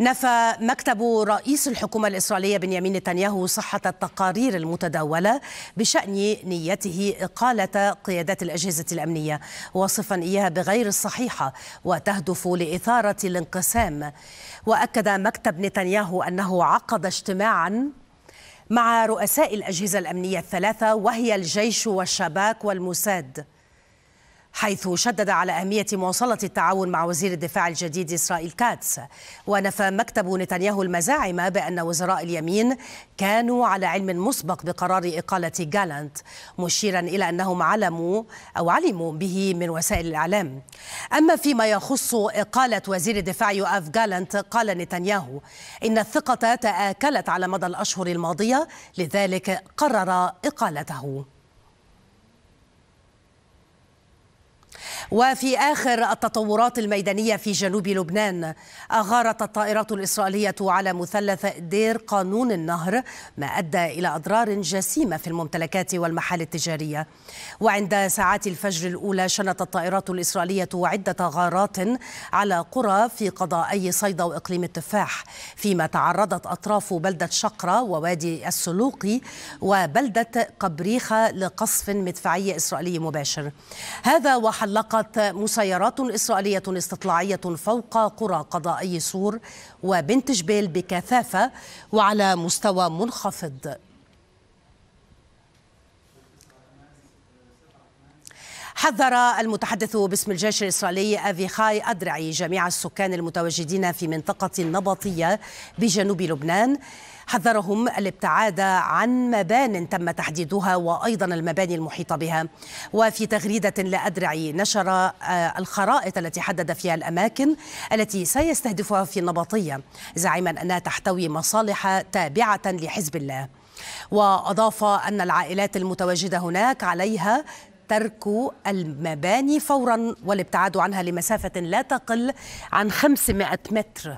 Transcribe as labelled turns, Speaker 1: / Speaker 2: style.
Speaker 1: نفى مكتب رئيس الحكومة الإسرائيلية بنيامين نتنياهو صحة التقارير المتداولة بشأن نيته إقالة قيادات الأجهزة الأمنية واصفا إياها بغير الصحيحة وتهدف لإثارة الانقسام وأكد مكتب نتنياهو أنه عقد اجتماعا مع رؤساء الأجهزة الأمنية الثلاثة وهي الجيش والشباك والموساد حيث شدد على أهمية مواصلة التعاون مع وزير الدفاع الجديد إسرائيل كاتس ونفى مكتب نتنياهو المزاعم بأن وزراء اليمين كانوا على علم مسبق بقرار إقالة جالانت مشيرا إلى أنهم علموا أو علموا به من وسائل الإعلام أما فيما يخص إقالة وزير الدفاع يؤاف جالانت قال نتنياهو إن الثقة تآكلت على مدى الأشهر الماضية لذلك قرر إقالته وفي آخر التطورات الميدانية في جنوب لبنان أغارت الطائرات الإسرائيلية على مثلث دير قانون النهر ما أدى إلى أضرار جسيمة في الممتلكات والمحال التجارية وعند ساعات الفجر الأولى شنت الطائرات الإسرائيلية عدة غارات على قرى في قضائي صيدا وإقليم التفاح فيما تعرضت أطراف بلدة شقرة ووادي السلوقي وبلدة قبريخة لقصف مدفعي إسرائيلي مباشر هذا وحلقت أطلقت مسيرات إسرائيلية استطلاعية فوق قرى قضائي سور وبنت جبيل بكثافة وعلى مستوى منخفض حذر المتحدث باسم الجيش الإسرائيلي أفيخاي أدرعي جميع السكان المتواجدين في منطقة النبطية بجنوب لبنان حذرهم الابتعاد عن مبان تم تحديدها وأيضا المباني المحيطة بها وفي تغريدة لأدرعي نشر آه، الخرائط التي حدد فيها الأماكن التي سيستهدفها في النبطية زعيما أنها تحتوي مصالح تابعة لحزب الله وأضاف أن العائلات المتواجدة هناك عليها ترك المباني فورا والابتعاد عنها لمسافة لا تقل عن 500 متر